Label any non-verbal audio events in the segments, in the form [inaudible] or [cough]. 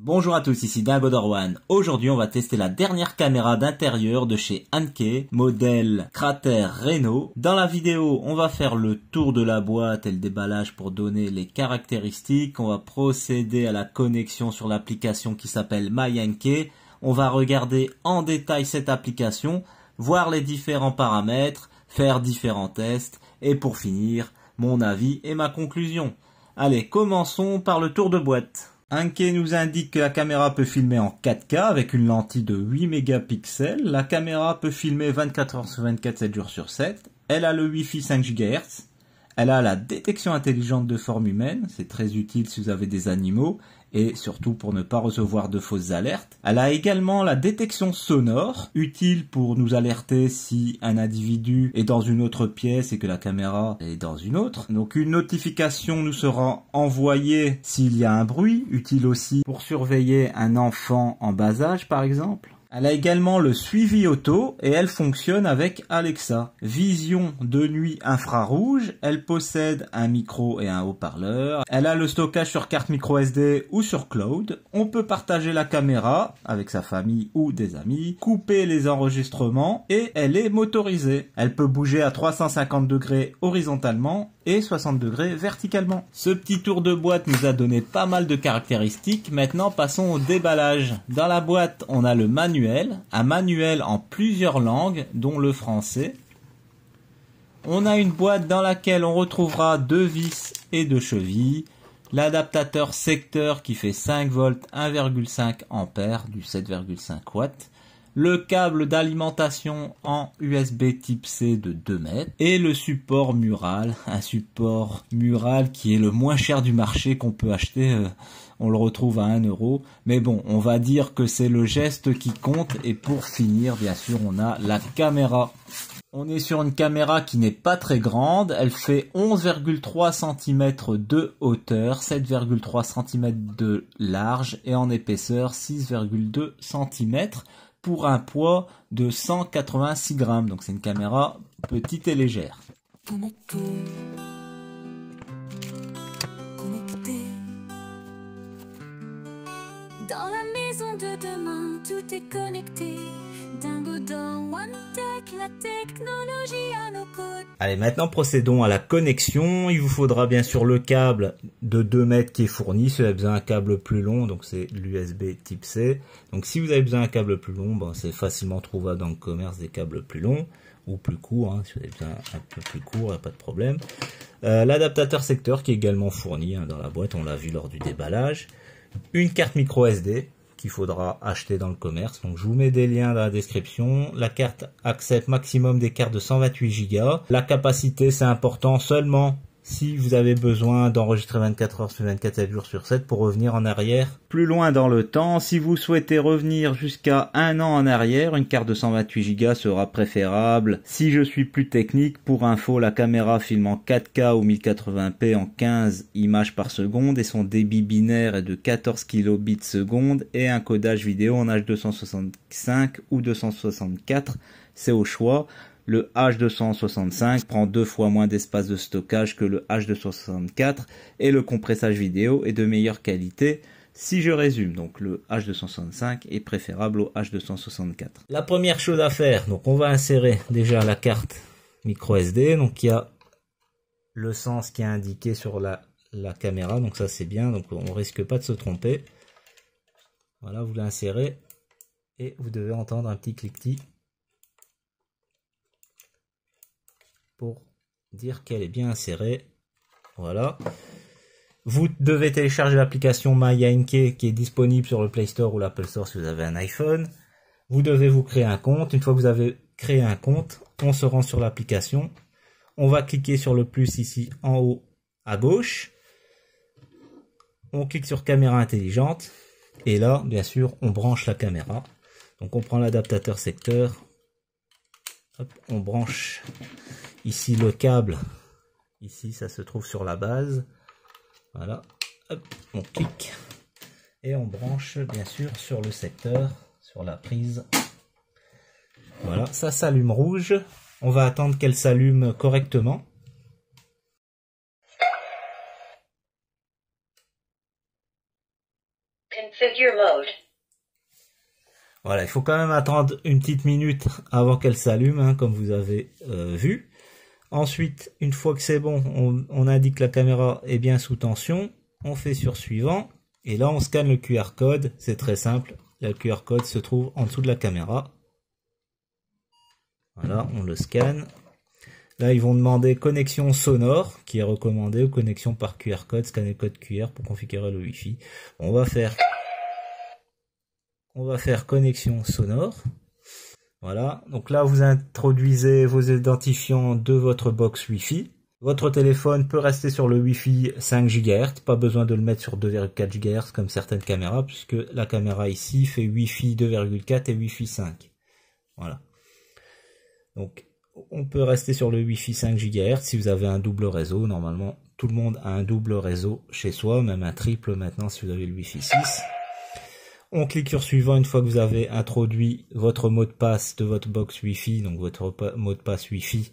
Bonjour à tous, ici Dingo One. Aujourd'hui, on va tester la dernière caméra d'intérieur de chez Anke, modèle cratère Renault. Dans la vidéo, on va faire le tour de la boîte et le déballage pour donner les caractéristiques. On va procéder à la connexion sur l'application qui s'appelle My on va regarder en détail cette application, voir les différents paramètres, faire différents tests et pour finir, mon avis et ma conclusion. Allez, commençons par le tour de boîte. Anke nous indique que la caméra peut filmer en 4K avec une lentille de 8 mégapixels. La caméra peut filmer 24 heures sur 24, 7 jours sur 7. Elle a le Wi-Fi 5 GHz. Elle a la détection intelligente de forme humaine, c'est très utile si vous avez des animaux, et surtout pour ne pas recevoir de fausses alertes. Elle a également la détection sonore, utile pour nous alerter si un individu est dans une autre pièce et que la caméra est dans une autre. Donc une notification nous sera envoyée s'il y a un bruit, utile aussi pour surveiller un enfant en bas âge par exemple. Elle a également le suivi auto et elle fonctionne avec Alexa. Vision de nuit infrarouge, elle possède un micro et un haut-parleur. Elle a le stockage sur carte micro SD ou sur cloud. On peut partager la caméra avec sa famille ou des amis, couper les enregistrements et elle est motorisée. Elle peut bouger à 350 degrés horizontalement 60 degrés verticalement. Ce petit tour de boîte nous a donné pas mal de caractéristiques. Maintenant, passons au déballage. Dans la boîte, on a le manuel, un manuel en plusieurs langues, dont le français. On a une boîte dans laquelle on retrouvera deux vis et deux chevilles, l'adaptateur secteur qui fait 5 volts 1,5 ampères du 7,5 watts, le câble d'alimentation en USB type C de 2 mètres et le support mural, [laughs] un support mural qui est le moins cher du marché qu'on peut acheter. Euh, on le retrouve à 1 euro. Mais bon, on va dire que c'est le geste qui compte. Et pour finir, bien sûr, on a la caméra. On est sur une caméra qui n'est pas très grande, elle fait 11,3 cm de hauteur, 7,3 cm de large et en épaisseur 6,2 cm pour un poids de 186 grammes. Donc c'est une caméra petite et légère. Dans la maison de demain, tout est connecté. Dingo dans One Tech, la technologie à nos côtés. Allez, maintenant procédons à la connexion. Il vous faudra bien sûr le câble de 2 mètres qui est fourni. Si vous avez besoin d'un câble plus long, donc c'est l'USB type C. Donc si vous avez besoin d'un câble plus long, ben, c'est facilement trouvable dans le commerce des câbles plus longs ou plus courts. Hein. Si vous avez besoin un peu plus court, pas de problème. Euh, l'adaptateur secteur qui est également fourni hein, dans la boîte, on l'a vu lors du déballage. Une carte micro SD qu'il faudra acheter dans le commerce. Donc je vous mets des liens dans la description. La carte accepte maximum des cartes de 128 Go. La capacité c'est important seulement si vous avez besoin d'enregistrer 24 heures sur 24, 7 jours sur 7 pour revenir en arrière. Plus loin dans le temps, si vous souhaitez revenir jusqu'à un an en arrière, une carte de 128 Go sera préférable. Si je suis plus technique, pour info, la caméra filme en 4K ou 1080p en 15 images par seconde et son débit binaire est de 14 kilobits seconde et un codage vidéo en H265 ou 264 c'est au choix le H265 prend deux fois moins d'espace de stockage que le H264 et le compressage vidéo est de meilleure qualité. Si je résume, donc le H265 est préférable au H264. La première chose à faire, donc on va insérer déjà la carte micro SD. Donc il y a le sens qui est indiqué sur la, caméra, donc ça c'est bien, donc on risque pas de se tromper. Voilà, vous l'insérez et vous devez entendre un petit cliquetis pour dire qu'elle est bien insérée. Voilà. Vous devez télécharger l'application MyANK qui est disponible sur le Play Store ou l'Apple Store si vous avez un iPhone. Vous devez vous créer un compte. Une fois que vous avez créé un compte, on se rend sur l'application. On va cliquer sur le plus ici en haut à gauche. On clique sur caméra intelligente. Et là, bien sûr, on branche la caméra. Donc on prend l'adaptateur secteur. on branche Ici, le câble. Ici, ça se trouve sur la base. Voilà. on clique. Et on branche, bien sûr, sur le secteur, sur la prise. Voilà, ça s'allume rouge. On va attendre qu'elle s'allume correctement. Configure mode. Voilà, il faut quand même attendre une petite minute avant qu'elle s'allume, hein, comme vous avez euh, vu. Ensuite, une fois que c'est bon, on, indique que la caméra est bien sous tension. On fait sur suivant. Et là, on scanne le QR code. C'est très simple. Le QR code se trouve en dessous de la caméra. Voilà, on le scanne. Là, ils vont demander connexion sonore, qui est recommandée, ou connexion par QR code, scanner code QR pour configurer le Wi-Fi. On va faire, on va faire connexion sonore. Voilà, donc là vous introduisez vos identifiants de votre box Wi-Fi. Votre téléphone peut rester sur le Wi-Fi 5 GHz, pas besoin de le mettre sur 2,4 GHz comme certaines caméras, puisque la caméra ici fait Wi-Fi 2,4 et Wi-Fi 5. Voilà. Donc on peut rester sur le Wi-Fi 5 GHz si vous avez un double réseau. Normalement, tout le monde a un double réseau chez soi, même un triple maintenant si vous avez le Wi-Fi 6. On clique sur suivant une fois que vous avez introduit votre mot de passe de votre box Wi-Fi, donc votre mot de passe Wi-Fi,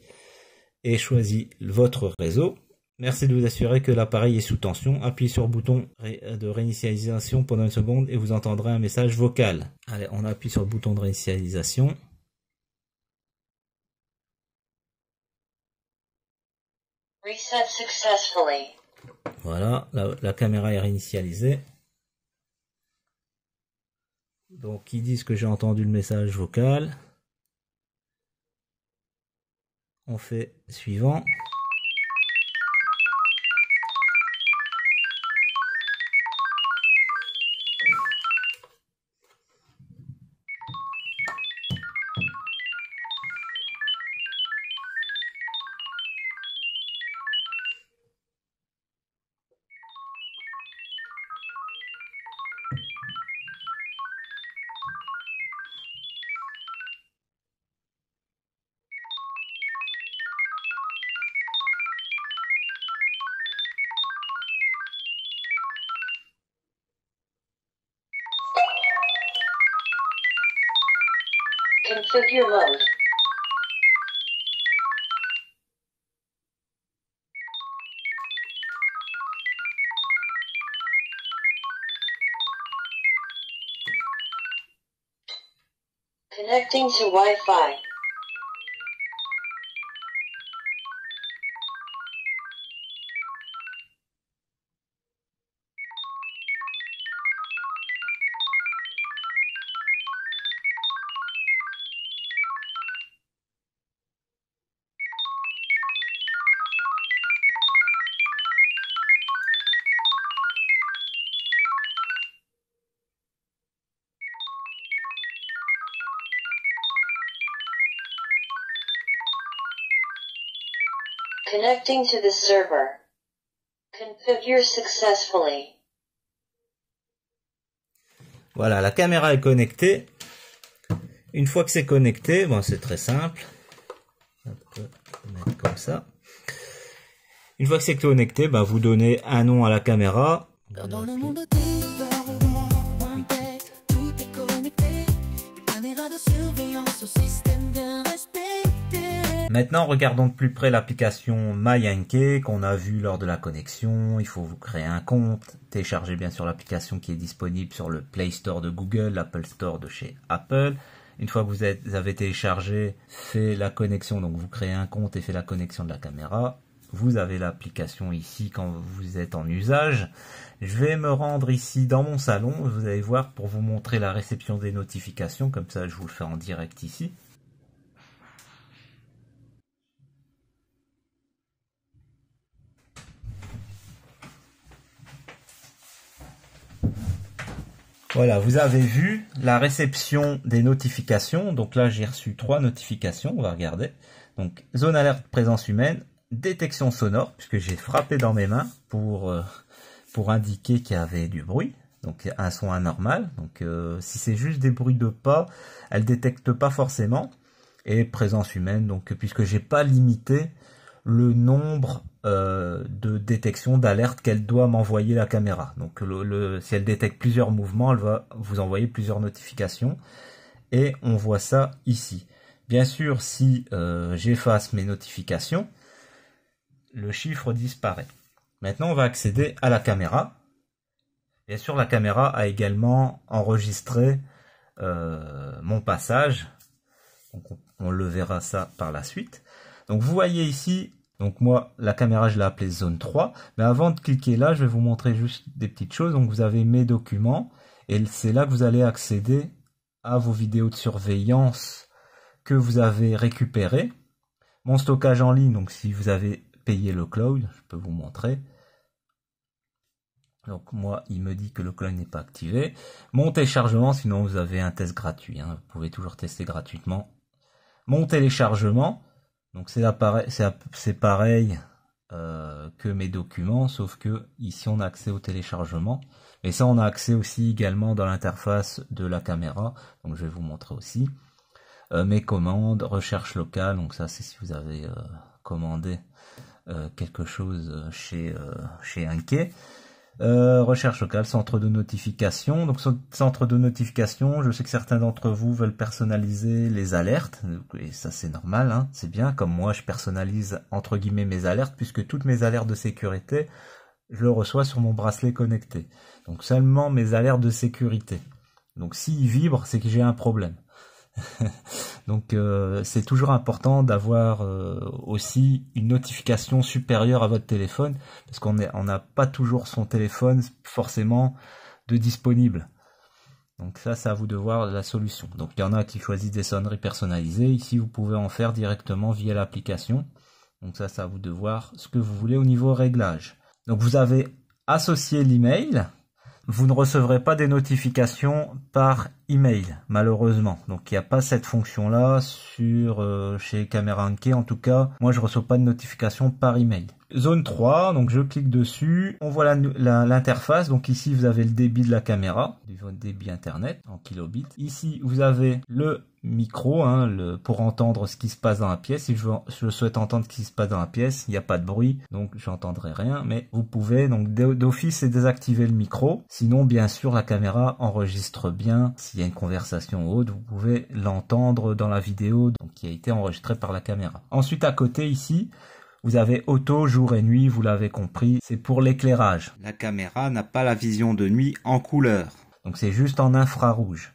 et choisi votre réseau. Merci de vous assurer que l'appareil est sous tension. Appuyez sur le bouton de réinitialisation pendant une seconde et vous entendrez un message vocal. Allez, on appuie sur le bouton de réinitialisation. Voilà, la caméra est réinitialisée. Donc ils disent que j'ai entendu le message vocal. On fait suivant. figure road. Connecting to Wi-Fi. Voilà, la caméra est connectée. Une fois que c'est connecté, c'est très simple. comme ça. Une fois que c'est connecté, bah, vous donnez un nom à la caméra. Maintenant, regardons de plus près l'application MyNK qu'on a vue lors de la connexion. Il faut vous créer un compte, télécharger bien sûr l'application qui est disponible sur le Play Store de Google, l'Apple Store de chez Apple. Une fois que vous, vous avez téléchargé, fait la connexion, donc vous créez un compte et fait la connexion de la caméra. Vous avez l'application ici quand vous êtes en usage. Je vais me rendre ici dans mon salon, vous allez voir, pour vous montrer la réception des notifications, comme ça je vous le fais en direct ici. Voilà, vous avez vu la réception des notifications. Donc là, j'ai reçu trois notifications, on va regarder. Donc, zone alerte présence humaine, détection sonore, puisque j'ai frappé dans mes mains pour, euh, pour indiquer qu'il y avait du bruit. Donc un son anormal. Donc euh, si c'est juste des bruits de pas, elle détecte pas forcément. Et présence humaine, donc puisque j'ai pas limité le nombre euh, de détection d'alerte qu'elle doit m'envoyer la caméra. Donc si elle détecte plusieurs mouvements, elle va vous envoyer plusieurs notifications. Et on voit ça ici. Bien sûr, si euh, j'efface mes notifications, le chiffre disparaît. Maintenant, on va accéder à la caméra. Bien sûr, la caméra a également enregistré euh, mon passage. on le verra ça par la suite. Donc vous voyez ici donc moi, la caméra, je l'ai appelée zone 3. Mais avant de cliquer là, je vais vous montrer juste des petites choses. Donc vous avez mes documents et c'est là que vous allez accéder à vos vidéos de surveillance que vous avez récupérées. Mon stockage en ligne, donc si vous avez payé le cloud, je peux vous montrer. Donc moi, il me dit que le cloud n'est pas activé. Mon téléchargement, sinon vous avez un test gratuit. Hein. Vous pouvez toujours tester gratuitement. Mon téléchargement, donc c'est pareil euh, que mes documents, sauf que ici on a accès au téléchargement. Mais ça on a accès aussi également dans l'interface de la caméra. Donc je vais vous montrer aussi. Euh, mes commandes, recherche locale, donc ça c'est si vous avez euh, commandé quelque chose chez, chez un euh, recherche locale, centre de notification. Donc centre de notification, je sais que certains d'entre vous veulent personnaliser les alertes, et ça c'est normal, hein, c'est bien, comme moi je personnalise entre guillemets mes alertes, puisque toutes mes alertes de sécurité, je le reçois sur mon bracelet connecté. Donc seulement mes alertes de sécurité. Donc s'il vibre, c'est que j'ai un problème. [laughs] Donc euh, c'est toujours important d'avoir euh, aussi une notification supérieure à votre téléphone, parce qu'on n'a pas toujours son téléphone forcément de disponible. Donc ça, c'est à vous de voir la solution. Donc il y en a qui choisissent des sonneries personnalisées. Ici, vous pouvez en faire directement via l'application. Donc ça, c'est à vous de voir ce que vous voulez au niveau réglage. Donc vous avez associé l'email vous ne recevrez pas des notifications par email, malheureusement. Donc il n'y a pas cette fonction-là sur euh, chez Camera Anke. En tout cas, moi je ne reçois pas de notification par email. Zone 3, donc je clique dessus, on voit l'interface, donc ici vous avez le débit de la caméra, du débit internet en kilobits. Ici vous avez le micro hein, pour entendre ce qui se passe dans la pièce. Si je, souhaite entendre ce qui se passe dans la pièce, il n'y a pas de bruit, donc j'entendrai rien. Mais vous pouvez donc d'office désactiver le micro. Sinon, bien sûr, la caméra enregistre bien. S'il y a une conversation haute, vous pouvez l'entendre dans la vidéo qui a été enregistrée par la caméra. Ensuite, à côté ici, vous avez auto, jour et nuit, vous l'avez compris, c'est pour l'éclairage. La caméra n'a pas la vision de nuit en couleur. Donc c'est juste en infrarouge.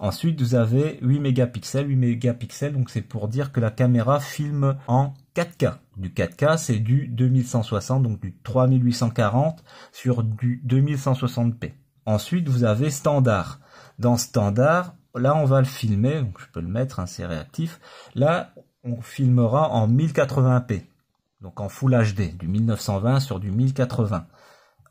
Ensuite, vous avez 8 mégapixels, 8 mégapixels, donc c'est pour dire que la caméra filme en 4K. Du 4K, c'est du 2160, donc du 3840 sur du 2160p. Ensuite, vous avez standard. Dans standard, là, on va le filmer, donc je peux le mettre, hein, c'est réactif. Là, on filmera en 1080p, donc en Full HD, du 1920 sur du 1080.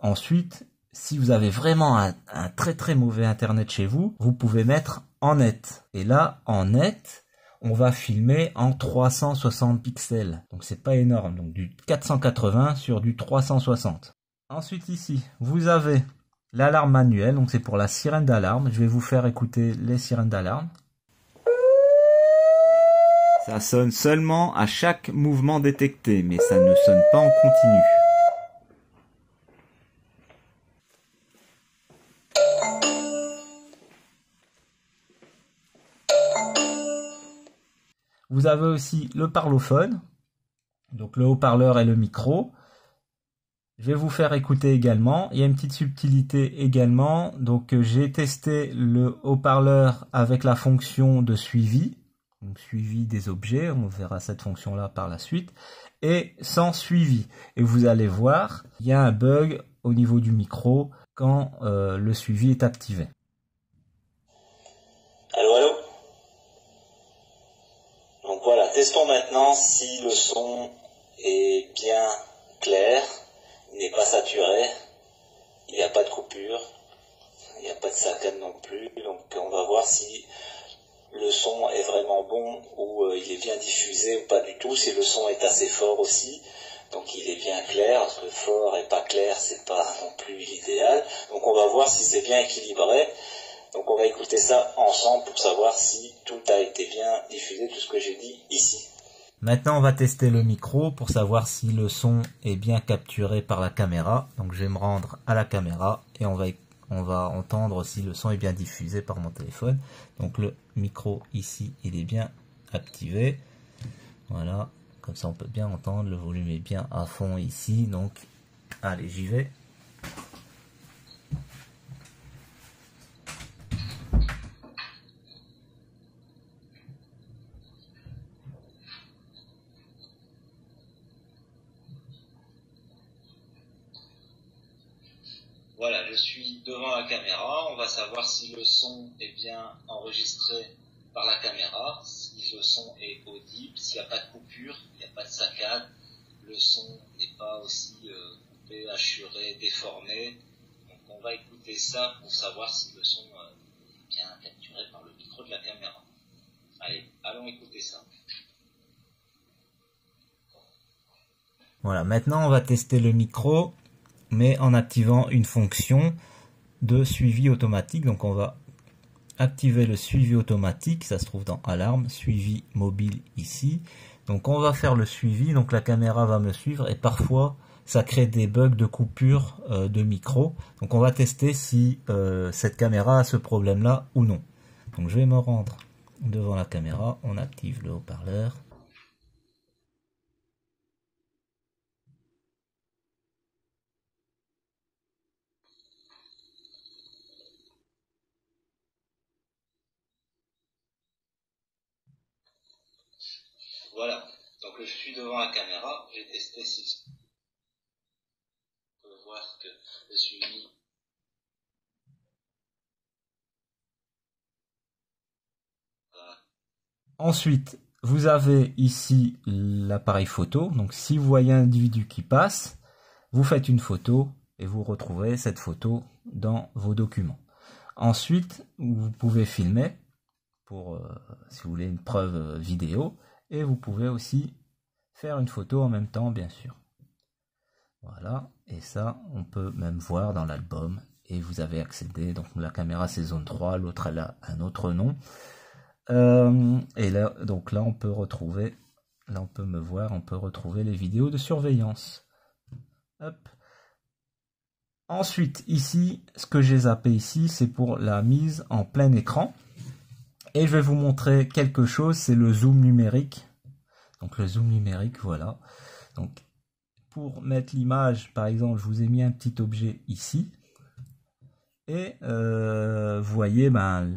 Ensuite, si vous avez vraiment un, très très mauvais internet chez vous, vous pouvez mettre en net. Et là, en net, on va filmer en 360 pixels. Donc c'est pas énorme. Donc du 480 sur du 360. Ensuite ici, vous avez l'alarme manuelle. Donc c'est pour la sirène d'alarme. Je vais vous faire écouter les sirènes d'alarme. Ça sonne seulement à chaque mouvement détecté, mais ça ne sonne pas en continu. Vous avez aussi le parlophone, donc le haut-parleur et le micro. Je vais vous faire écouter également. Il y a une petite subtilité également. Donc euh, j'ai testé le haut-parleur avec la fonction de suivi, donc suivi des objets. On verra cette fonction-là par la suite et sans suivi. Et vous allez voir, il y a un bug au niveau du micro quand euh, le suivi est activé. testons maintenant si le son est bien clair, n'est pas saturé, il n'y a pas de coupure, il n'y a pas de saccade non plus. Donc on va voir si le son est vraiment bon ou euh, il est bien diffusé ou pas du tout, si le son est assez fort aussi. Donc il est bien clair, parce que fort et pas clair, c'est pas non plus l'idéal. Donc on va voir si c'est bien équilibré. Donc on va écouter ça ensemble pour savoir si tout a été bien diffusé, tout ce que j'ai dit ici. Maintenant on va tester le micro pour savoir si le son est bien capturé par la caméra. Donc je vais me rendre à la caméra et on va, on va entendre si le son est bien diffusé par mon téléphone. Donc le micro ici il est bien activé. Voilà, comme ça on peut bien entendre, le volume est bien à fond ici. Donc allez j'y vais. savoir si le son est bien enregistré par la caméra, si le son est audible, s'il n'y a pas de coupure, il n'y a pas de saccade, le son n'est pas aussi euh, coupé, assuré, déformé. Donc on va écouter ça pour savoir si le son euh, est bien capturé par le micro de la caméra. Allez, allons écouter ça. Voilà, maintenant on va tester le micro, mais en activant une fonction de suivi automatique. Donc on va activer le suivi automatique, ça se trouve dans alarme, suivi mobile ici. Donc on va faire le suivi, donc la caméra va me suivre et parfois ça crée des bugs de coupure euh, de micro. Donc on va tester si euh, cette caméra a ce problème là ou non. Donc je vais me rendre devant la caméra, on active le haut-parleur. je suis devant la caméra, j'ai testé si On que je suis Ensuite, vous avez ici l'appareil photo. Donc, si vous voyez un individu qui passe, vous faites une photo et vous retrouverez cette photo dans vos documents. Ensuite, vous pouvez filmer pour, euh, si vous voulez, une preuve euh, vidéo. Et vous pouvez aussi faire une photo en même temps, bien sûr. Voilà, et ça, on peut même voir dans l'album, et vous avez accédé, donc la caméra c'est zone 3, l'autre elle a un autre nom. Euh, et là, donc là, on peut retrouver, là on peut me voir, on peut retrouver les vidéos de surveillance. Ensuite, ici, ce que j'ai zappé ici, c'est pour la mise en plein écran. Et je vais vous montrer quelque chose, c'est le zoom numérique. Donc le zoom numérique, voilà. Donc pour mettre l'image, par exemple, je vous ai mis un petit objet ici. Et euh, vous voyez, ben,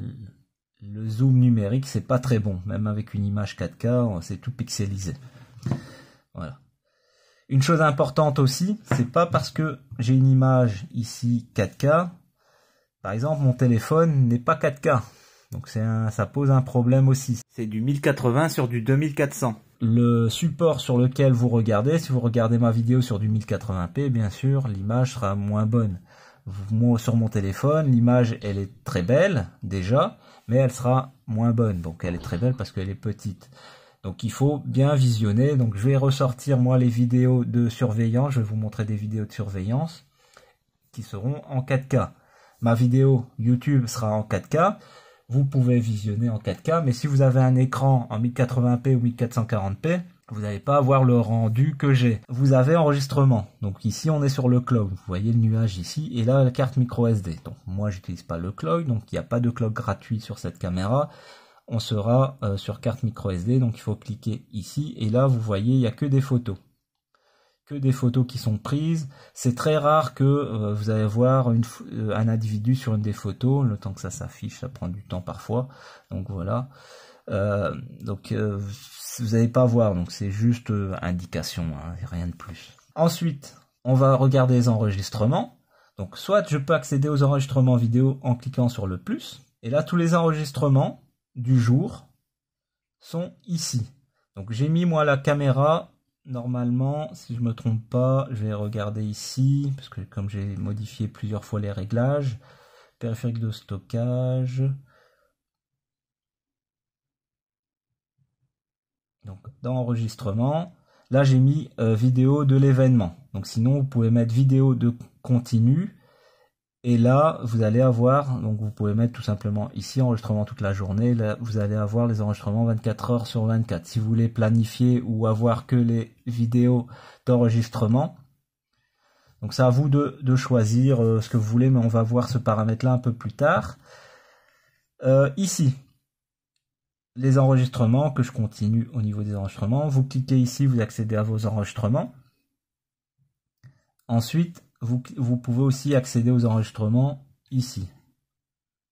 le zoom numérique, c'est pas très bon. Même avec une image 4K, c'est tout pixelisé. Voilà. Une chose importante aussi, c'est pas parce que j'ai une image ici 4K, par exemple mon téléphone n'est pas 4K. Donc un, ça pose un problème aussi. C'est du 1080 sur du 2400 le support sur lequel vous regardez. Si vous regardez ma vidéo sur du 1080p, bien sûr, l'image sera moins bonne. Moi, sur mon téléphone, l'image, elle est très belle déjà, mais elle sera moins bonne. Donc, elle est très belle parce qu'elle est petite. Donc, il faut bien visionner. Donc, je vais ressortir, moi, les vidéos de surveillance. Je vais vous montrer des vidéos de surveillance qui seront en 4K. Ma vidéo YouTube sera en 4K vous pouvez visionner en 4K, mais si vous avez un écran en 1080p ou 1440p, vous n'allez pas avoir le rendu que j'ai. Vous avez enregistrement. Donc ici, on est sur le cloud. Vous voyez le nuage ici et là, la carte micro SD. Donc moi, j'utilise pas le cloud, donc il n'y a pas de cloud gratuit sur cette caméra. On sera euh, sur carte micro SD, donc il faut cliquer ici et là, vous voyez, il n'y a que des photos des photos qui sont prises. C'est très rare que euh, vous allez voir euh, un individu sur une des photos. Le temps que ça s'affiche, ça prend du temps parfois. Donc voilà. Euh, donc vous n'allez pas voir. Donc c'est juste indication, hein, rien de plus. Ensuite, on va regarder les enregistrements. Donc soit je peux accéder aux enregistrements vidéo en cliquant sur le plus. Et là, tous les enregistrements du jour sont ici. Donc j'ai mis moi la caméra Normalement, si je ne me trompe pas, je vais regarder ici, parce que comme j'ai modifié plusieurs fois les réglages, périphérique de stockage. Donc dans enregistrement, là j'ai mis euh, vidéo de l'événement. Donc sinon vous pouvez mettre vidéo de continu et là, vous allez avoir, donc vous pouvez mettre tout simplement ici enregistrement toute la journée, là vous allez avoir les enregistrements 24 heures sur 24. Si vous voulez planifier ou avoir que les vidéos d'enregistrement, donc c'est à vous de, choisir euh, ce que vous voulez, mais on va voir ce paramètre-là un peu plus tard. Euh, ici, les enregistrements, que je continue au niveau des enregistrements. Vous cliquez ici, vous accédez à vos enregistrements. Ensuite, vous, pouvez aussi accéder aux enregistrements ici.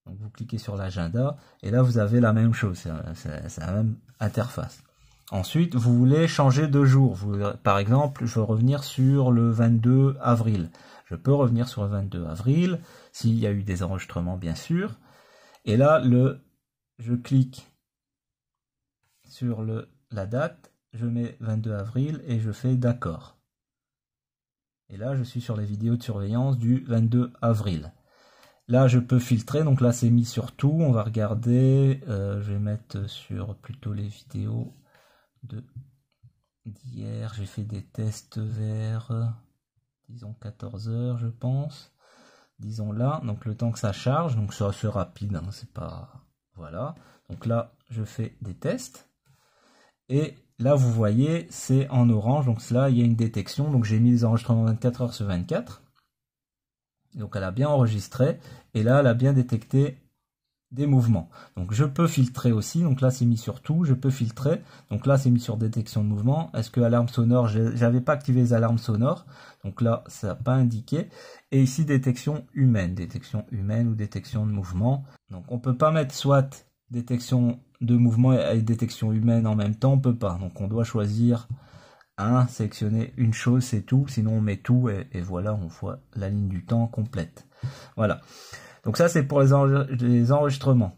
vous cliquez sur l'agenda et là vous avez la même chose, c'est la même interface. Ensuite, vous voulez changer de jour. par exemple, je veux revenir sur le 22 avril. Je peux revenir sur le 22 avril s'il y a eu des enregistrements, bien sûr. Et là, le, je clique sur le, la date, je mets 22 avril et je fais d'accord. Et là, je suis sur les vidéos de surveillance du 22 avril. Là, je peux filtrer, donc là, c'est mis sur tout. On va regarder, euh, je vais mettre sur plutôt les vidéos de d'hier. J'ai fait des tests vers, disons, 14 heures, je pense. Disons là, donc le temps que ça charge, donc c'est rapide, hein, c'est pas... Voilà, donc là, je fais des tests. Et Là, vous voyez, c'est en orange, donc là, il y a une détection. Donc j'ai mis les enregistrements 24 heures sur 24. Donc elle a bien enregistré, et là, elle a bien détecté des mouvements. Donc je peux filtrer aussi, donc là c'est mis sur tout, je peux filtrer, donc là c'est mis sur détection de mouvement, est-ce que alarme sonore, j'avais pas activé les alarmes sonores, donc là ça n'a pas indiqué, et ici détection humaine, détection humaine ou détection de mouvement, donc on peut pas mettre soit détection de mouvement et détection humaine en même temps, on peut pas. Donc on doit choisir un, sélectionner une chose, c'est tout. Sinon on met tout et, voilà, on voit la ligne du temps complète. Voilà. Donc ça c'est pour les, enregistrements.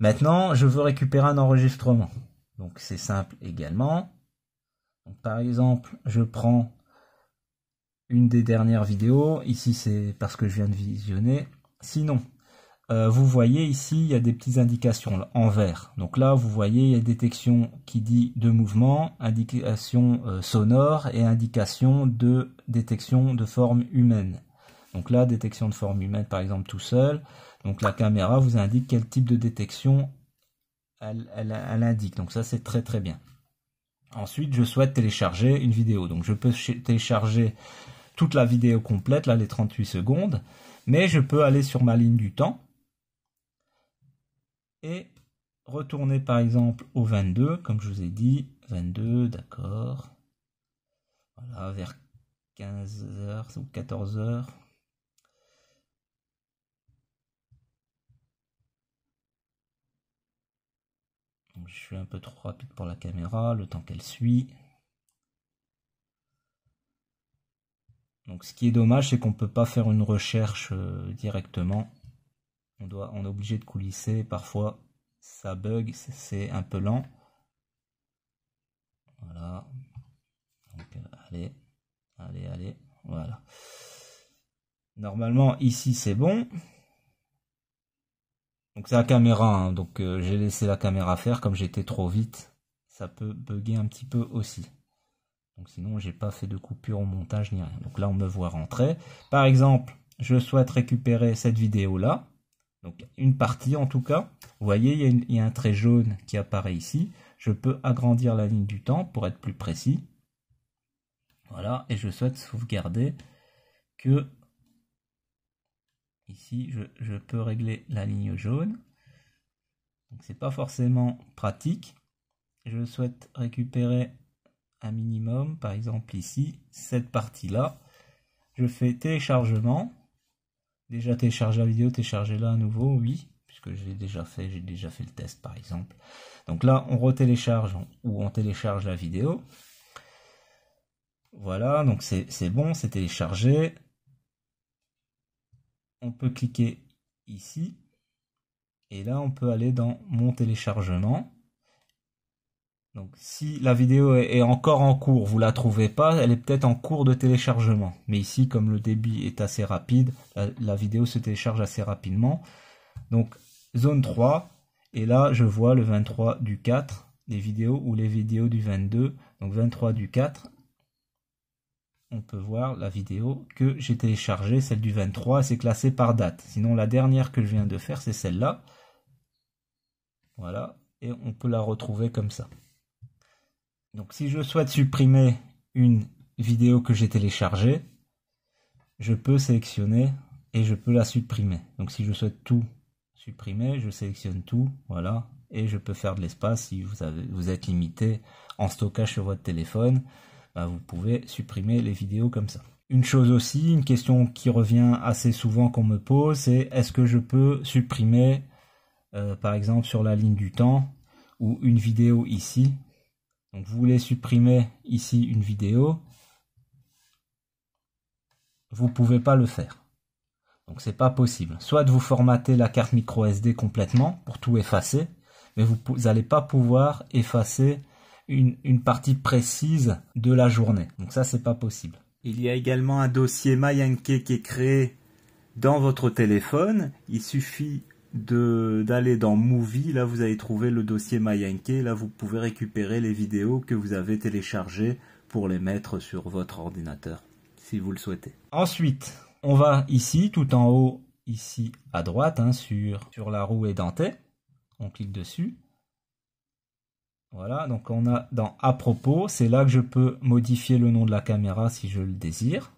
Maintenant, je veux récupérer un enregistrement. Donc c'est simple également. par exemple, je prends une des dernières vidéos. Ici c'est parce que je viens de visionner. Sinon, euh, vous voyez ici, il y a des petites indications en vert. Donc là, vous voyez, il y a détection qui dit de mouvement, indication euh, sonore et indication de détection de forme humaine. Donc là, détection de forme humaine, par exemple, tout seul. Donc la caméra vous indique quel type de détection elle, elle indique. Donc ça, c'est très très bien. Ensuite, je souhaite télécharger une vidéo. Donc je peux télécharger toute la vidéo complète, là les 38 secondes, mais je peux aller sur ma ligne du temps et retourner par exemple au 22, comme je vous ai dit, 22, d'accord. Voilà, vers 15h ou 14h. je suis un peu trop rapide pour la caméra, le temps qu'elle suit. Donc ce qui est dommage, c'est qu'on ne peut pas faire une recherche euh, directement on, doit, on est obligé de coulisser, parfois ça bug, c'est un peu lent. Voilà. Donc, allez, allez, allez, voilà. Normalement, ici, c'est bon. Donc, c'est la caméra, hein. donc euh, j'ai laissé la caméra faire, comme j'étais trop vite, ça peut bugger un petit peu aussi. Donc sinon, j'ai pas fait de coupure au montage ni rien. Donc là, on me voit rentrer. Par exemple, je souhaite récupérer cette vidéo-là. Donc une partie en tout cas. Vous voyez, il y, a un trait jaune qui apparaît ici. Je peux agrandir la ligne du temps pour être plus précis. Voilà, et je souhaite sauvegarder que ici je, peux régler la ligne jaune. Ce c'est pas forcément pratique. Je souhaite récupérer un minimum, par exemple ici, cette partie-là. Je fais téléchargement. Déjà téléchargé la vidéo, télécharger là à nouveau, oui, puisque je l'ai déjà fait, j'ai déjà fait le test par exemple. Donc là, on retélécharge ou on télécharge la vidéo. Voilà, donc c'est bon, c'est téléchargé. On peut cliquer ici. Et là, on peut aller dans mon téléchargement. Donc si la vidéo est encore en cours, vous la trouvez pas, elle est peut-être en cours de téléchargement. Mais ici, comme le débit est assez rapide, la, vidéo se télécharge assez rapidement. Donc zone 3, et là je vois le 23 du 4, les vidéos ou les vidéos du 22. Donc 23 du 4, on peut voir la vidéo que j'ai téléchargée, celle du 23, c'est classée par date. Sinon la dernière que je viens de faire, c'est celle-là. Voilà, et on peut la retrouver comme ça. Donc si je souhaite supprimer une vidéo que j'ai téléchargée, je peux sélectionner et je peux la supprimer. Donc si je souhaite tout supprimer, je sélectionne tout, voilà, et je peux faire de l'espace. Si vous, êtes limité en stockage sur votre téléphone, bah, vous pouvez supprimer les vidéos comme ça. Une chose aussi, une question qui revient assez souvent qu'on me pose, c'est est-ce que je peux supprimer, euh, par exemple sur la ligne du temps, ou une vidéo ici, donc vous voulez supprimer ici une vidéo, vous ne pouvez pas le faire. Donc c'est pas possible. Soit vous formatez la carte micro SD complètement pour tout effacer, mais vous n'allez pas pouvoir effacer une, partie précise de la journée. Donc ça c'est pas possible. Il y a également un dossier Mayanke qui est créé dans votre téléphone. Il suffit d'aller dans Movie, là vous allez trouver le dossier Mayenke, là vous pouvez récupérer les vidéos que vous avez téléchargées pour les mettre sur votre ordinateur, si vous le souhaitez. Ensuite, on va ici, tout en haut, ici à droite, hein, sur, sur la roue édentée, on clique dessus. Voilà, donc on a dans à propos, c'est là que je peux modifier le nom de la caméra si je le désire.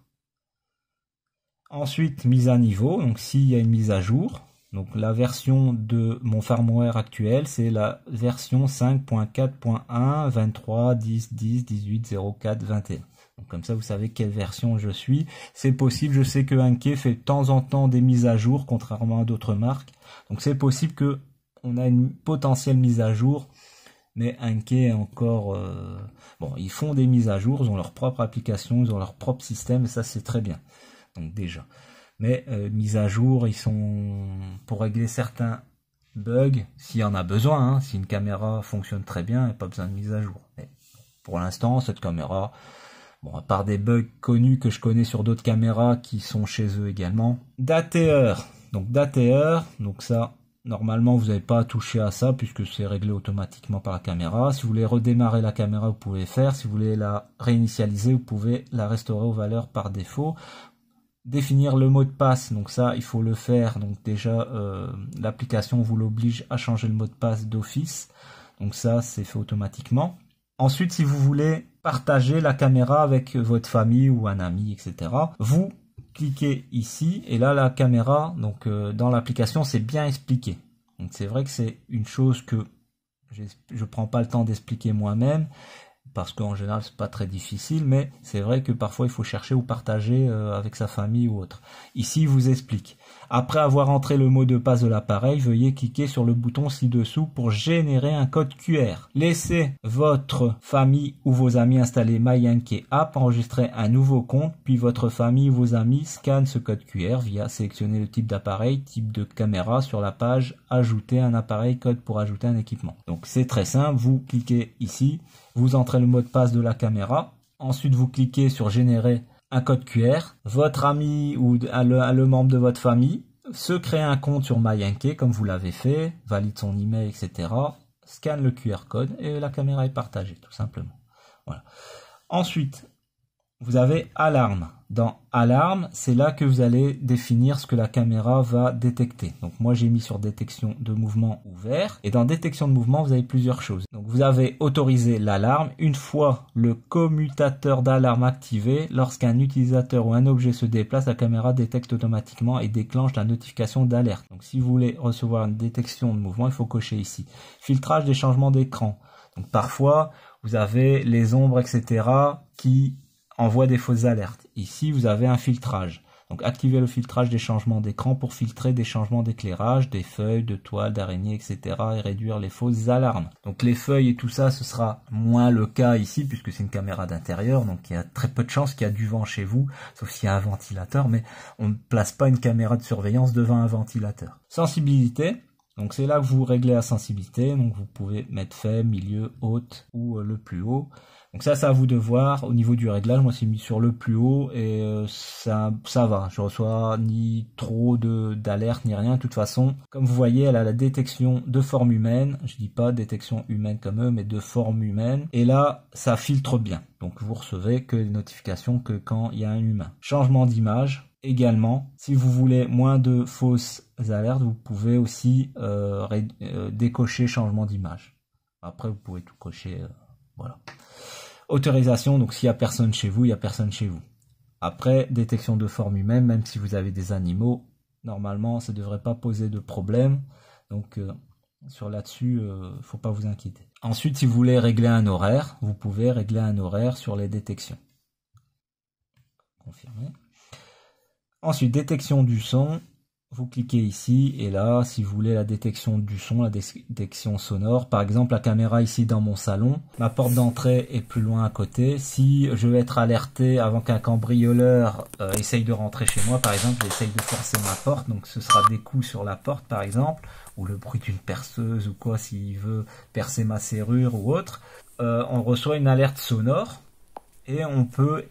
Ensuite, mise à niveau, donc s'il y a une mise à jour, donc la version de mon firmware actuel, c'est la version 5.4.1 23 Donc comme ça, vous savez quelle version je suis. C'est possible, je sais que Anke fait de temps en temps des mises à jour, contrairement à d'autres marques. Donc c'est possible que on a une potentielle mise à jour, mais Anke est encore... Euh, bon, ils font des mises à jour, ils ont leur propre application, ils ont leur propre système, et ça c'est très bien. Donc déjà mais euh, mise à jour, ils sont pour régler certains bugs, s'il y en a besoin, hein, si une caméra fonctionne très bien, il pas besoin de mise à jour. Mais pour l'instant, cette caméra, bon, à part des bugs connus que je connais sur d'autres caméras qui sont chez eux également. Date heure, donc date heure, donc ça, normalement vous n'avez pas à toucher à ça puisque c'est réglé automatiquement par la caméra. Si vous voulez redémarrer la caméra, vous pouvez le faire. Si vous voulez la réinitialiser, vous pouvez la restaurer aux valeurs par défaut. Définir le mot de passe, donc ça il faut le faire. Donc déjà euh, l'application vous l'oblige à changer le mot de passe d'office. Donc ça c'est fait automatiquement. Ensuite si vous voulez partager la caméra avec votre famille ou un ami, etc. Vous cliquez ici et là la caméra, donc euh, dans l'application c'est bien expliqué. Donc c'est vrai que c'est une chose que je ne prends pas le temps d'expliquer moi-même, parce qu'en général c'est pas très difficile, mais c'est vrai que parfois il faut chercher ou partager euh, avec sa famille ou autre. Ici, il vous explique. Après avoir entré le mot de passe de l'appareil, veuillez cliquer sur le bouton ci-dessous pour générer un code QR. Laissez votre famille ou vos amis installer MyNK App, enregistrer un nouveau compte, puis votre famille ou vos amis scannent ce code QR via sélectionner le type d'appareil, type de caméra sur la page Ajouter un appareil, code pour ajouter un équipement. Donc c'est très simple, vous cliquez ici vous entrez le mot de passe de la caméra. Ensuite, vous cliquez sur générer un code QR. Votre ami ou le, membre de votre famille se crée un compte sur MyNK comme vous l'avez fait, valide son email, etc. Scanne le QR code et la caméra est partagée, tout simplement. Voilà. Ensuite, vous avez alarme. Dans alarme, c'est là que vous allez définir ce que la caméra va détecter. Donc moi j'ai mis sur détection de mouvement ouvert. Et dans détection de mouvement, vous avez plusieurs choses. Donc vous avez autorisé l'alarme une fois le commutateur d'alarme activé. Lorsqu'un utilisateur ou un objet se déplace, la caméra détecte automatiquement et déclenche la notification d'alerte. Donc si vous voulez recevoir une détection de mouvement, il faut cocher ici. Filtrage des changements d'écran. Donc parfois, vous avez les ombres, etc., qui envoie des fausses alertes. Ici, vous avez un filtrage. Donc activez le filtrage des changements d'écran pour filtrer des changements d'éclairage, des feuilles, de toiles, d'araignées, etc. et réduire les fausses alarmes. Donc les feuilles et tout ça, ce sera moins le cas ici puisque c'est une caméra d'intérieur, donc il y a très peu de chances qu'il y a du vent chez vous, sauf s'il y a un ventilateur, mais on ne place pas une caméra de surveillance devant un ventilateur. Sensibilité, donc c'est là que vous réglez la sensibilité, donc vous pouvez mettre faible, milieu, haute ou euh, le plus haut. Donc ça, ça à vous de voir. Au niveau du réglage, moi c'est mis sur le plus haut et euh, ça, ça va. Je reçois ni trop d'alerte ni rien. De toute façon, comme vous voyez, elle a la détection de forme humaine. Je dis pas détection humaine comme eux, mais de forme humaine. Et là, ça filtre bien. Donc vous recevez que les notifications que quand il y a un humain. Changement d'image également. Si vous voulez moins de fausses alertes, vous pouvez aussi euh, euh, décocher changement d'image. Après, vous pouvez tout cocher. Voilà. Autorisation, donc s'il n'y a personne chez vous, il n'y a personne chez vous. Après, détection de forme humaine, même si vous avez des animaux, normalement, ça ne devrait pas poser de problème. Donc, euh, sur là-dessus, il euh, ne faut pas vous inquiéter. Ensuite, si vous voulez régler un horaire, vous pouvez régler un horaire sur les détections. Confirmer. Ensuite, détection du son. Vous cliquez ici et là, si vous voulez la détection du son, la détection sonore. Par exemple, la caméra ici dans mon salon, ma porte d'entrée est plus loin à côté. Si je veux être alerté avant qu'un cambrioleur euh, essaye de rentrer chez moi, par exemple, j'essaye de forcer ma porte, donc ce sera des coups sur la porte, par exemple, ou le bruit d'une perceuse ou quoi, s'il veut percer ma serrure ou autre. Euh, on reçoit une alerte sonore et on peut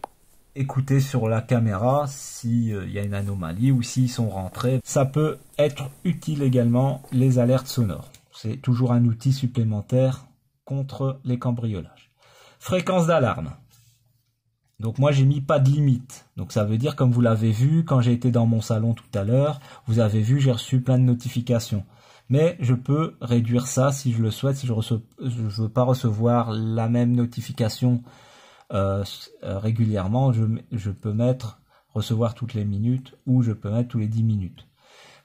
écouter sur la caméra s'il euh, y a une anomalie ou s'ils sont rentrés. Ça peut être utile également les alertes sonores. C'est toujours un outil supplémentaire contre les cambriolages. Fréquence d'alarme. Donc moi j'ai mis pas de limite. Donc ça veut dire comme vous l'avez vu quand j'ai été dans mon salon tout à l'heure, vous avez vu j'ai reçu plein de notifications. Mais je peux réduire ça si je le souhaite, si je ne veux pas recevoir la même notification euh, euh, régulièrement, je, peux mettre recevoir toutes les minutes ou je peux mettre tous les 10 minutes.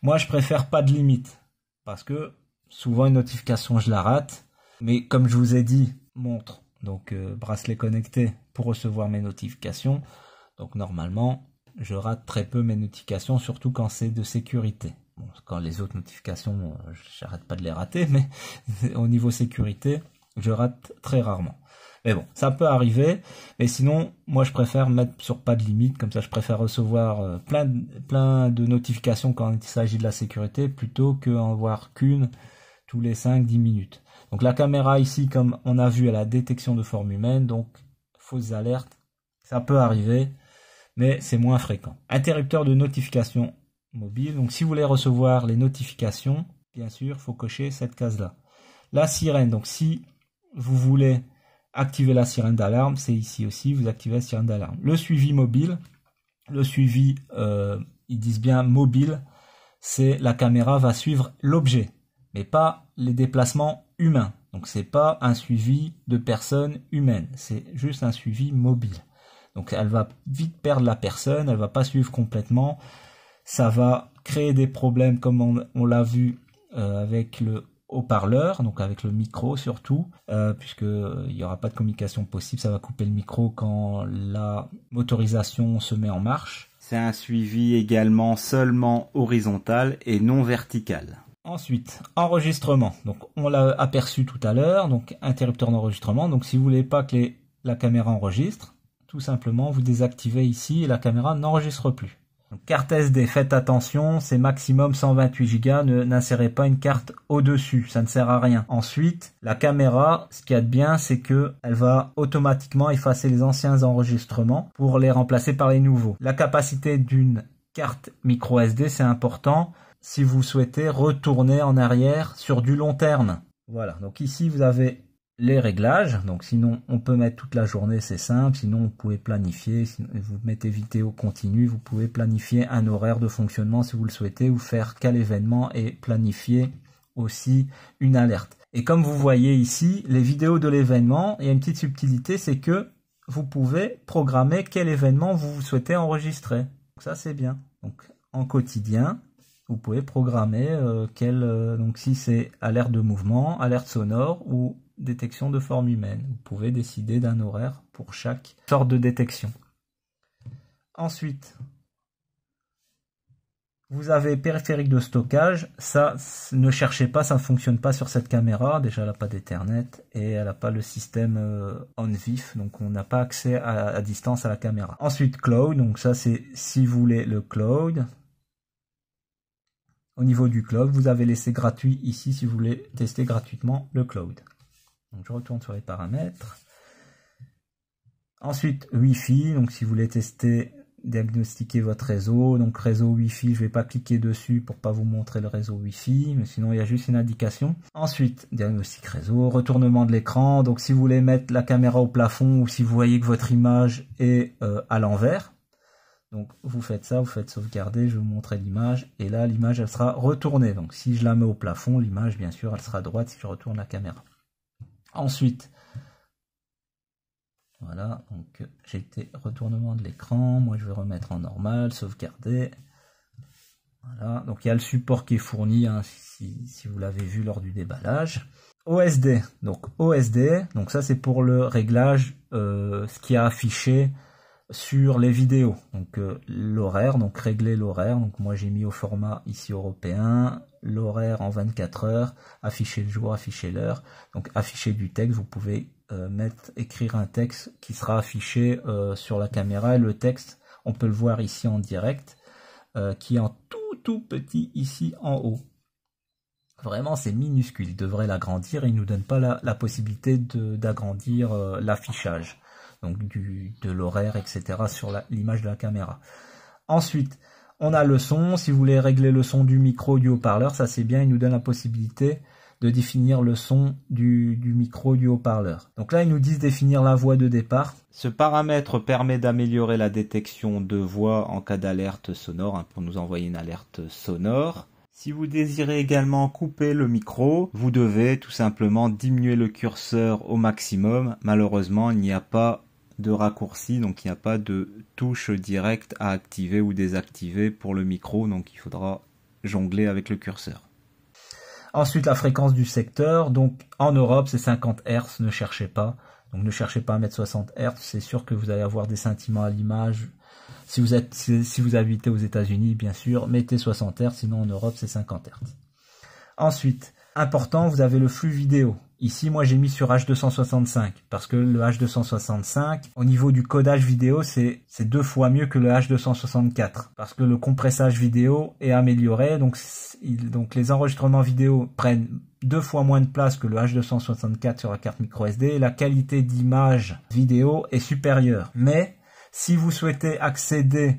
Moi, je préfère pas de limite parce que souvent une notification, je la rate. Mais comme je vous ai dit, montre, donc euh, bracelet connecté pour recevoir mes notifications. Donc normalement, je rate très peu mes notifications, surtout quand c'est de sécurité. Bon, quand les autres notifications, j'arrête pas de les rater, [laughs] mais au niveau sécurité, je rate très rarement. Mais bon, ça peut arriver. Mais sinon, moi, je préfère mettre sur pas de limite. Comme ça, je préfère recevoir euh, plein de, plein de notifications quand il s'agit de la sécurité plutôt qu'en voir qu'une tous les 5-10 minutes. Donc la caméra ici, comme on a vu, à la détection de forme humaine. Donc, fausses alertes, ça peut arriver. Mais c'est moins fréquent. Interrupteur de notification mobile. Donc si vous voulez recevoir les notifications, bien sûr, faut cocher cette case-là. La sirène, donc si vous voulez activer la sirène d'alarme, c'est ici aussi, vous activez la sirène d'alarme. Le suivi mobile, le suivi, euh, ils disent bien mobile, c'est la caméra va suivre l'objet, mais pas les déplacements humains. Donc c'est pas un suivi de personnes humaines, c'est juste un suivi mobile. Donc elle va vite perdre la personne, elle va pas suivre complètement. Ça va créer des problèmes comme on, l'a vu euh, avec le haut-parleur, donc avec le micro surtout, euh, puisque euh, il n'y aura pas de communication possible, ça va couper le micro quand la motorisation se met en marche. C'est un suivi également seulement horizontal et non vertical. Ensuite, enregistrement. Donc on l'a aperçu tout à l'heure, donc interrupteur d'enregistrement. Donc si vous voulez pas que la caméra enregistre, tout simplement vous désactivez ici et la caméra n'enregistre plus. Carte SD, faites attention, c'est maximum 128 Go, n'insérez pas une carte au-dessus, ça ne sert à rien. Ensuite, la caméra, ce qu'il y a de bien, c'est que elle va automatiquement effacer les anciens enregistrements pour les remplacer par les nouveaux. La capacité d'une carte micro SD, c'est important si vous souhaitez retourner en arrière sur du long terme. Voilà, donc ici vous avez les réglages. Donc sinon, on peut mettre toute la journée, c'est simple. Sinon, vous pouvez planifier. vous mettez vidéo continue, vous pouvez planifier un horaire de fonctionnement si vous le souhaitez ou faire quel événement et planifier aussi une alerte. Et comme vous voyez ici, les vidéos de l'événement, il y a une petite subtilité, c'est que vous pouvez programmer quel événement vous souhaitez enregistrer. ça, c'est bien. Donc en quotidien, vous pouvez programmer euh, quel, euh, donc si c'est alerte de mouvement, alerte sonore ou détection de forme humaine. Vous pouvez décider d'un horaire pour chaque sorte de détection. Ensuite, vous avez périphérique de stockage. Ça, ne cherchez pas, ça ne fonctionne pas sur cette caméra. Déjà, elle n'a pas d'Ethernet et elle n'a pas le système en euh, vif Donc, on n'a pas accès à, à, distance à la caméra. Ensuite, cloud. Donc, ça, c'est si vous voulez le cloud. Au niveau du cloud, vous avez laissé gratuit ici si vous voulez tester gratuitement le cloud. Donc je retourne sur les paramètres. Ensuite, Wi-Fi. Donc si vous voulez tester, diagnostiquer votre réseau. Donc réseau Wi-Fi, je ne vais pas cliquer dessus pour pas vous montrer le réseau Wi-Fi, mais sinon il y a juste une indication. Ensuite, diagnostic réseau, retournement de l'écran. Donc si vous voulez mettre la caméra au plafond ou si vous voyez que votre image est euh, à l'envers. Donc vous faites ça, vous faites sauvegarder, je vais vous montrer l'image, et là l'image elle sera retournée. Donc si je la mets au plafond, l'image bien sûr elle sera droite si je retourne la caméra. Ensuite, voilà, donc j'ai été retournement de l'écran. Moi, je vais remettre en normal, sauvegarder. Voilà, donc il y a le support qui est fourni, hein, si, vous l'avez vu lors du déballage. OSD, donc OSD, donc ça c'est pour le réglage, euh, ce qui a affiché sur les vidéos. Donc euh, l'horaire, donc régler l'horaire. Donc moi j'ai mis au format ici européen, l'horaire en 24 heures, afficher le jour, afficher l'heure. Donc afficher du texte, vous pouvez euh, mettre, écrire un texte qui sera affiché euh, sur la caméra. Et le texte, on peut le voir ici en direct, euh, qui est en tout tout petit ici en haut. Vraiment, c'est minuscule. Il devrait l'agrandir. Il ne nous donne pas la, la possibilité d'agrandir l'affichage, donc du, de l'horaire, etc. sur l'image de la caméra. Ensuite, on a le son, si vous voulez régler le son du micro, du haut-parleur, ça c'est bien, il nous donne la possibilité de définir le son du, micro du haut-parleur. Donc là, ils nous disent définir la voix de départ. Ce paramètre permet d'améliorer la détection de voix en cas d'alerte sonore, hein, pour nous envoyer une alerte sonore. Si vous désirez également couper le micro, vous devez tout simplement diminuer le curseur au maximum. Malheureusement, il n'y a pas de raccourci, donc il n'y a pas de touche directe à activer ou désactiver pour le micro, donc il faudra jongler avec le curseur. Ensuite, la fréquence du secteur, donc en Europe c'est 50 Hz, ne cherchez pas. Donc ne cherchez pas à mettre 60 Hz, c'est sûr que vous allez avoir des sentiments à l'image. Si vous êtes, si vous habitez aux États-Unis, bien sûr, mettez 60 Hz, sinon en Europe c'est 50 Hz. Ensuite, important, vous avez le flux vidéo. Ici, moi, j'ai mis sur H265 parce que le H265, au niveau du codage vidéo, c'est deux fois mieux que le H264 parce que le compressage vidéo est amélioré. Donc, donc les enregistrements vidéo prennent deux fois moins de place que le H264 sur la carte micro SD. La qualité d'image vidéo est supérieure. Mais si vous souhaitez accéder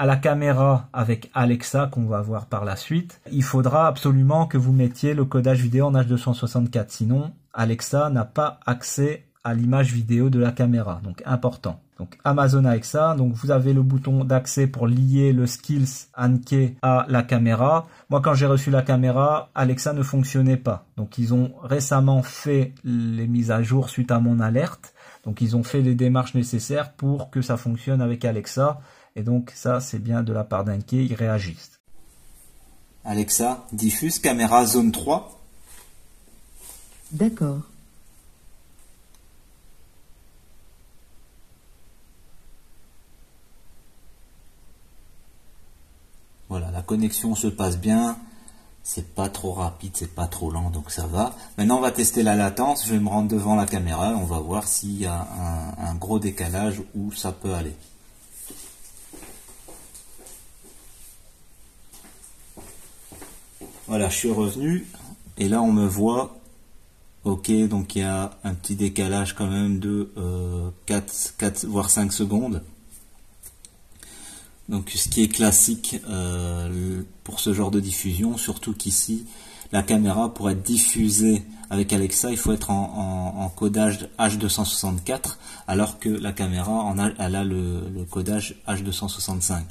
à la caméra avec Alexa qu'on va voir par la suite, il faudra absolument que vous mettiez le codage vidéo en H264. Sinon, Alexa n'a pas accès à l'image vidéo de la caméra. Donc important. Donc Amazon Alexa, donc vous avez le bouton d'accès pour lier le skills Anke à la caméra. Moi quand j'ai reçu la caméra, Alexa ne fonctionnait pas. Donc ils ont récemment fait les mises à jour suite à mon alerte. Donc ils ont fait les démarches nécessaires pour que ça fonctionne avec Alexa. Et donc ça, c'est bien de la part d'un qui réagisse. Alexa, diffuse caméra zone 3. D'accord. Voilà, la connexion se passe bien. C'est pas trop rapide, c'est pas trop lent, donc ça va. Maintenant, on va tester la latence. Je vais me rendre devant la caméra. On va voir s'il y a un, un gros décalage où ça peut aller. Voilà, je suis revenu et là on me voit. Ok, donc il y a un petit décalage quand même de 4, euh, 4 voire 5 secondes. Donc ce qui est classique euh, pour ce genre de diffusion, surtout qu'ici, la caméra pour être diffusée avec Alexa, il faut être en, codage H264, alors que la caméra en a, elle a le, le, codage H265.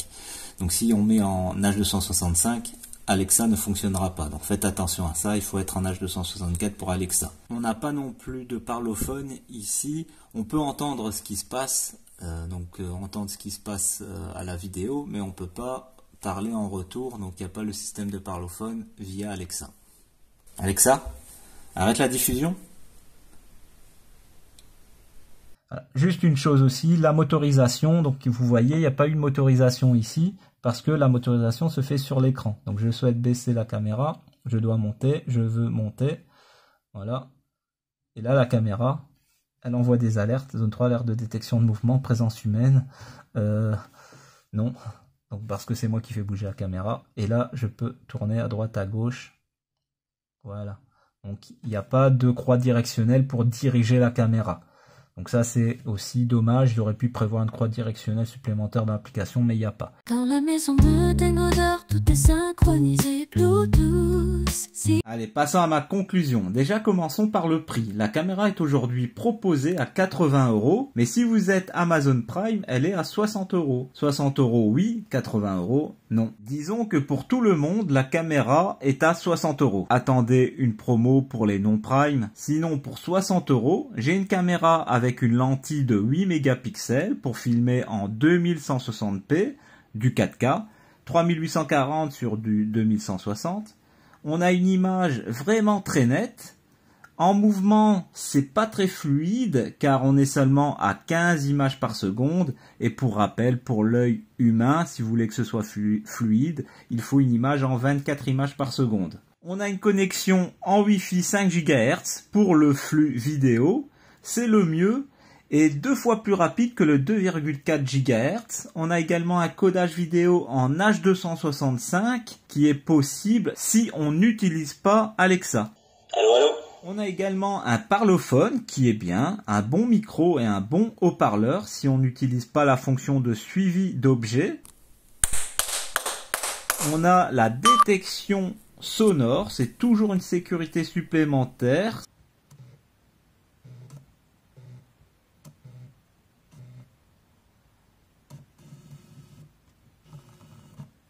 Donc si on met en H265, Alexa ne fonctionnera pas. Donc faites attention à ça, il faut être en H264 pour Alexa. On n'a pas non plus de parlophone ici, on peut entendre ce qui se passe, euh, donc euh, entendre ce qui se passe euh, à la vidéo, mais on ne peut pas parler en retour, donc il n'y a pas le système de parlophone via Alexa. Alexa, arrête la diffusion Juste une chose aussi, la motorisation, donc vous voyez, il n'y a pas eu de motorisation ici, parce que la motorisation se fait sur l'écran. Donc je souhaite baisser la caméra, je dois monter, je veux monter. Voilà. Et là, la caméra, elle envoie des alertes, zone 3, alerte de détection de mouvement, présence humaine. Euh, non, donc parce que c'est moi qui fais bouger la caméra. Et là, je peux tourner à droite, à gauche. Voilà. Donc il n'y a pas de croix directionnelle pour diriger la caméra. Donc ça c'est aussi dommage, j'aurais pu prévoir une croix directionnelle supplémentaire dans l'application mais il n'y a pas. Dans la maison est synchronisé Allez, passons à ma conclusion. Déjà commençons par le prix. La caméra est aujourd'hui proposée à 80 euros, mais si vous êtes Amazon Prime, elle est à 60 euros. 60 euros oui, 80 euros non. Disons que pour tout le monde, la caméra est à 60 euros. Attendez une promo pour les non-Prime. Sinon pour 60 euros, j'ai une caméra avec avec une lentille de 8 mégapixels pour filmer en 2160p du 4K, 3840 sur du 2160. On a une image vraiment très nette. En mouvement, c'est pas très fluide car on est seulement à 15 images par seconde et pour rappel, pour l'œil humain, si vous voulez que ce soit fluide, il faut une image en 24 images par seconde. On a une connexion en wifi 5 GHz pour le flux vidéo c'est le mieux et deux fois plus rapide que le 2,4 GHz. On a également un codage vidéo en H265 qui est possible si on n'utilise pas Alexa. Allô, allô on a également un parlophone qui est bien, un bon micro et un bon haut-parleur si on n'utilise pas la fonction de suivi d'objet. On a la détection sonore, c'est toujours une sécurité supplémentaire.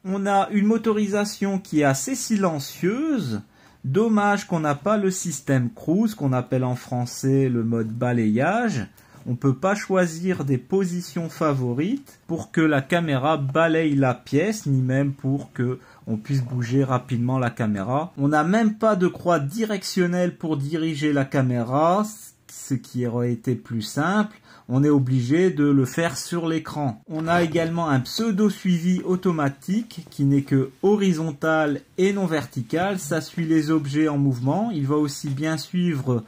on a une motorisation qui est assez silencieuse. Dommage qu'on n'a pas le système cruise, qu'on appelle en français le mode balayage. On ne peut pas choisir des positions favorites pour que la caméra balaye la pièce, ni même pour que on puisse bouger rapidement la caméra. On n'a même pas de croix directionnelle pour diriger la caméra, ce qui aurait été plus simple on est obligé de le faire sur l'écran. On a également un pseudo suivi automatique qui n'est que horizontal et non vertical. Ça suit les objets en mouvement. Il va aussi bien suivre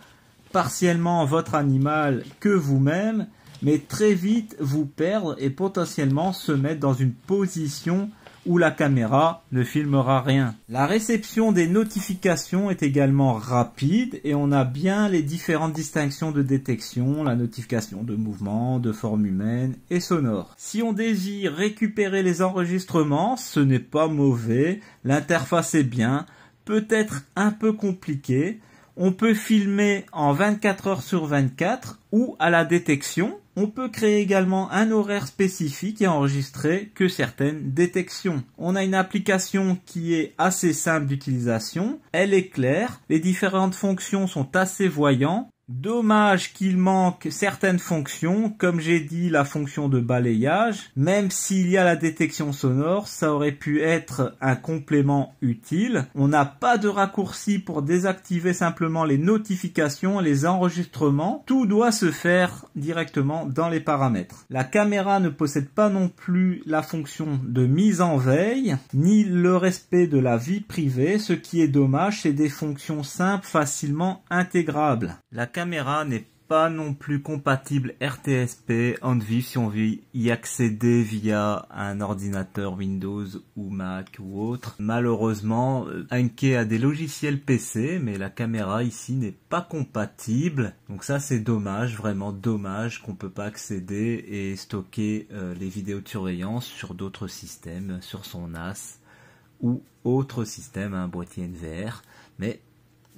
partiellement votre animal que vous-même, mais très vite vous perdre et potentiellement se mettre dans une position où la caméra ne filmera rien. La réception des notifications est également rapide et on a bien les différentes distinctions de détection, la notification de mouvement, de forme humaine et sonore. Si on désire récupérer les enregistrements, ce n'est pas mauvais, l'interface est bien, peut-être un peu compliquée, on peut filmer en 24 heures sur 24 ou à la détection, on peut créer également un horaire spécifique et enregistrer que certaines détections. On a une application qui est assez simple d'utilisation, elle est claire, les différentes fonctions sont assez voyantes Dommage qu'il manque certaines fonctions, comme j'ai dit la fonction de balayage, même s'il y a la détection sonore, ça aurait pu être un complément utile. On n'a pas de raccourci pour désactiver simplement les notifications, les enregistrements, tout doit se faire directement dans les paramètres. La caméra ne possède pas non plus la fonction de mise en veille, ni le respect de la vie privée, ce qui est dommage, c'est des fonctions simples, facilement intégrables caméra n'est pas non plus compatible RTSP en vie si on veut y accéder via un ordinateur Windows ou Mac ou autre. Malheureusement, euh, Anke a des logiciels PC, mais la caméra ici n'est pas compatible. Donc ça c'est dommage, vraiment dommage qu'on peut pas accéder et stocker euh, les vidéos de surveillance sur d'autres systèmes, sur son as ou autre système, un boîtier NVR. Mais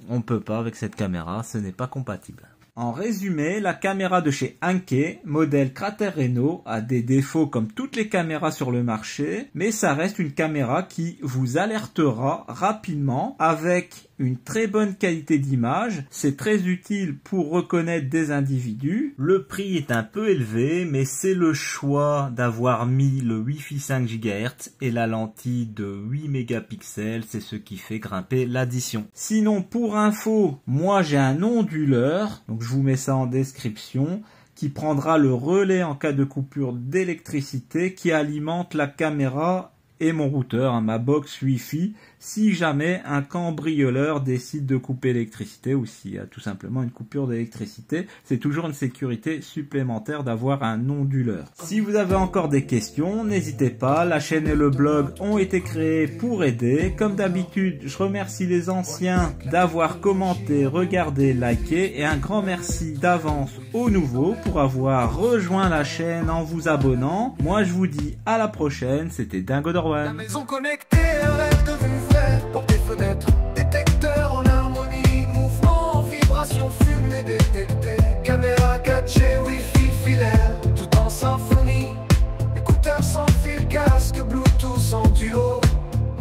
on ne peut pas avec cette caméra, ce n'est pas compatible. En résumé, la caméra de chez Anke, modèle Crater Reno, a des défauts comme toutes les caméras sur le marché, mais ça reste une caméra qui vous alertera rapidement avec très bonne qualité d'image, c'est très utile pour reconnaître des individus. Le prix est un peu élevé, mais c'est le choix d'avoir mis le wifi 5 GHz et la lentille de 8 mégapixels, c'est ce qui fait grimper l'addition. Sinon, pour info, moi j'ai un onduleur, donc je vous mets ça en description qui prendra le relais en cas de coupure d'électricité qui alimente la caméra et mon routeur, hein, ma box wi si jamais un cambrioleur décide de couper l'électricité ou s'il y a tout simplement une coupure d'électricité, c'est toujours une sécurité supplémentaire d'avoir un onduleur. Si vous avez encore des questions, n'hésitez pas, la chaîne et le blog ont été créés pour aider. Comme d'habitude, je remercie les anciens d'avoir commenté, regardé, liké et un grand merci d'avance aux nouveaux pour avoir rejoint la chaîne en vous abonnant. Moi je vous dis à la prochaine, c'était Dingo la maison connectée, un rêve de vert pour des fenêtres, détecteur en harmonie, mouvement vibration, fumée détectée. Caméra 4G, filaire, tout en symphonie. Écouteurs sans fil, casque, Bluetooth en duo.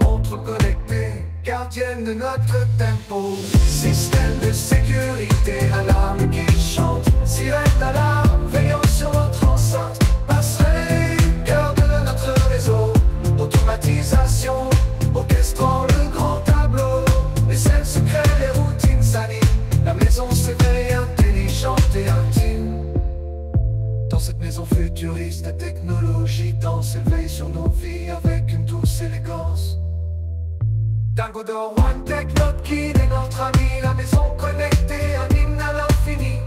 Montre connectée, gardienne de notre tempo. Système de sécurité, alarme qui chante, sirène d'alarme, veillant sur votre enceinte. s'élever sur nos vies avec une douce élégance. Dingo d'or, One Tech, Kid qui et notre ami, la maison connectée, un à l'infini.